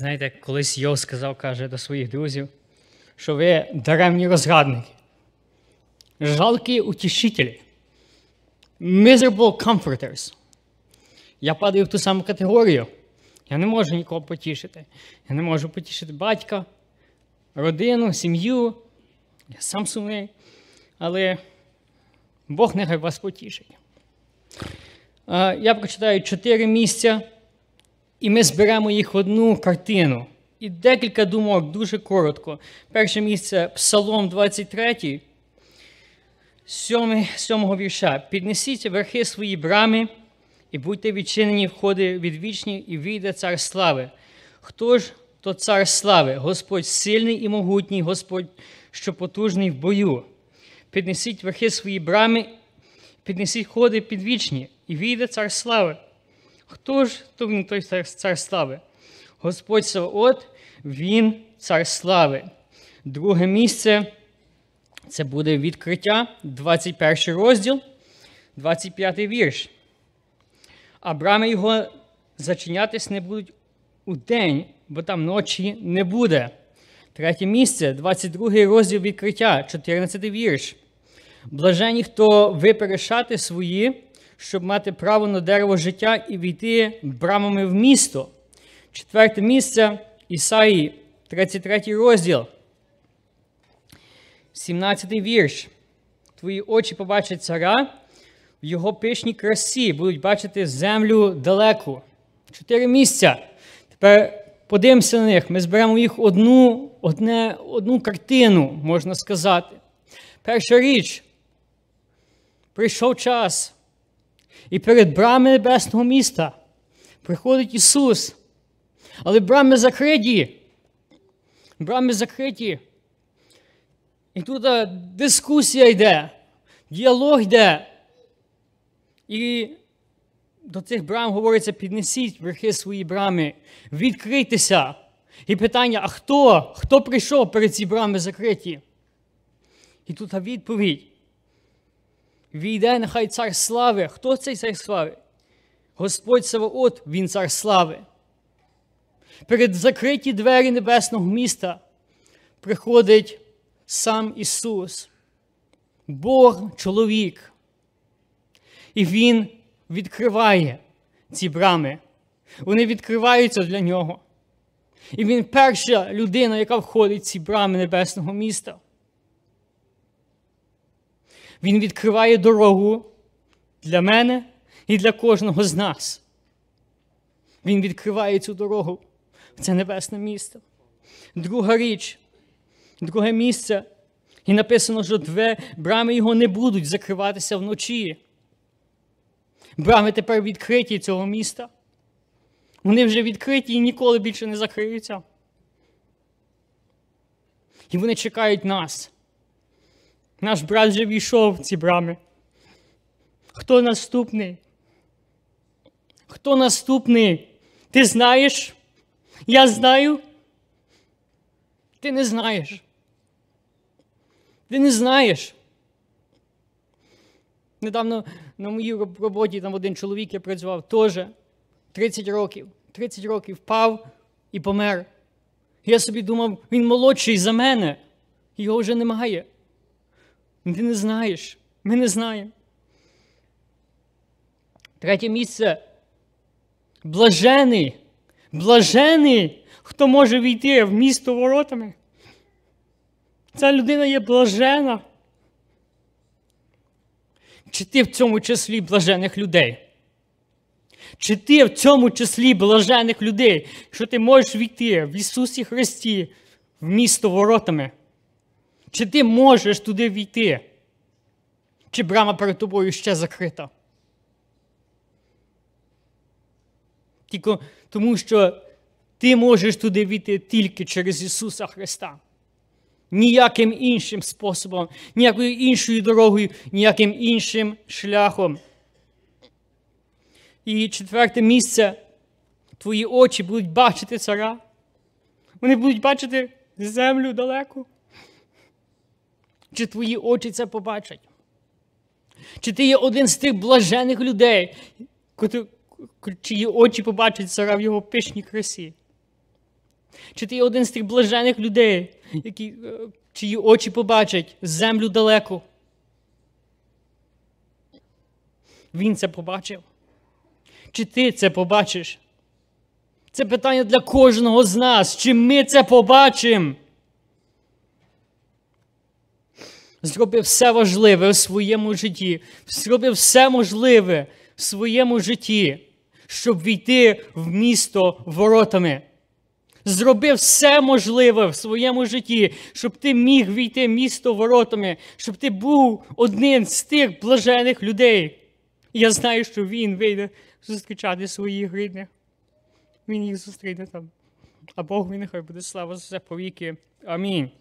Знаєте, колись Йов сказав, каже до своїх друзів, що ви даремні розрадники, жалкі утішителі, miserable comforters. Я падаю в ту саму категорію. Я не можу нікого потішити. Я не можу потішити батька, родину, сім'ю. Я сам сумний. Але Бог нехай вас потішить. Е, я прочитаю чотири місця. І ми зберемо їх одну картину. І декілька думок дуже коротко. Перше місце Псалом 23, 7 7 вірша. Піднесіть верхи свої брами і будьте відчинені входи від вічні і війде цар слави. Хто ж то цар слави? Господь сильний і могутній, Господь, що потужний в бою. Піднесіть верхи свої брами, піднесіть ходи під вічні і війде цар слави. Хто ж тому той цар, цар слави? Господь Саваот, він цар слави. Друге місце це буде відкриття, 21 розділ, 25 вірш. А брами його зачинятись не будуть у день, бо там ночі не буде. Третє місце, 22 розділ відкриття, 14 вірш. Блажені, хто виперешати свої щоб мати право на дерево життя і війти брамами в місто. Четверте місце Ісаї, 33 розділ, 17 вірш. Твої очі побачать цара, в його пишній красі будуть бачити землю далеку. Чотири місця. Тепер подивимося на них. Ми зберемо їх одну, одне, одну картину, можна сказати. Перша річ. Прийшов час і перед брами небесного міста приходить Ісус. Але брами закриті. Брами закриті. І тут е, дискусія йде, діалог йде. І до цих брам говориться: піднесіть верхи свої брами, відкритися. І питання: а хто? Хто прийшов перед ці брами закриті? І тут відповідь. Війде нехай цар слави. Хто цей цар слави? Господь Саваот, він цар слави. Перед закриті двері небесного міста приходить сам Ісус, Бог чоловік. І Він відкриває ці брами. Вони відкриваються для нього. І він перша людина, яка входить в ці брами небесного міста. Він відкриває дорогу для мене і для кожного з нас. Він відкриває цю дорогу. в Це небесне місто. Друга річ, друге місце. І написано, що две брами його не будуть закриватися вночі. Брами тепер відкриті цього міста. Вони вже відкриті і ніколи більше не закриються. І вони чекають нас. Наш брат вже війшов в ці брами. Хто наступний? Хто наступний? Ти знаєш? Я знаю. Ти не знаєш. Ти не знаєш. Недавно на моїй роботі там один чоловік я працював теж 30 років. 30 років впав і помер. Я собі думав, він молодший за мене, його вже немає. Ти не знаєш. Ми не знаємо. Третє місце. Блажений. Блажений, хто може війти в місто воротами. Ця людина є блажена. Чи ти в цьому числі блажених людей? Чи ти в цьому числі блажених людей, що ти можеш війти в Ісусі Христі в місто воротами? Чи ти можеш туди війти? Чи брама перед тобою ще закрита? Тільки тому, що ти можеш туди війти тільки через Ісуса Христа. Ніяким іншим способом, ніякою іншою дорогою, ніяким іншим шляхом. І четверте місце твої очі будуть бачити цара. Вони будуть бачити землю далеку. Чи твої очі це побачать? Чи ти є один з тих блажених людей, чиї очі побачать цара в його пишній красі? Чи ти є один з тих блажених людей, які, е, чиї очі побачать землю далеку? Він це побачив? Чи ти це побачиш? Це питання для кожного з нас. Чи ми це побачимо? зробив все важливе у своєму житті, зробив все можливе в своєму житті, щоб війти в місто воротами. Зробив все можливе в своєму житті, щоб ти міг війти місто воротами, щоб ти був одним з тих блажених людей. І я знаю, що він вийде зустрічати своїх рідних. Він їх зустріне там. А Бог він нехай буде слава за це повіки. Амінь.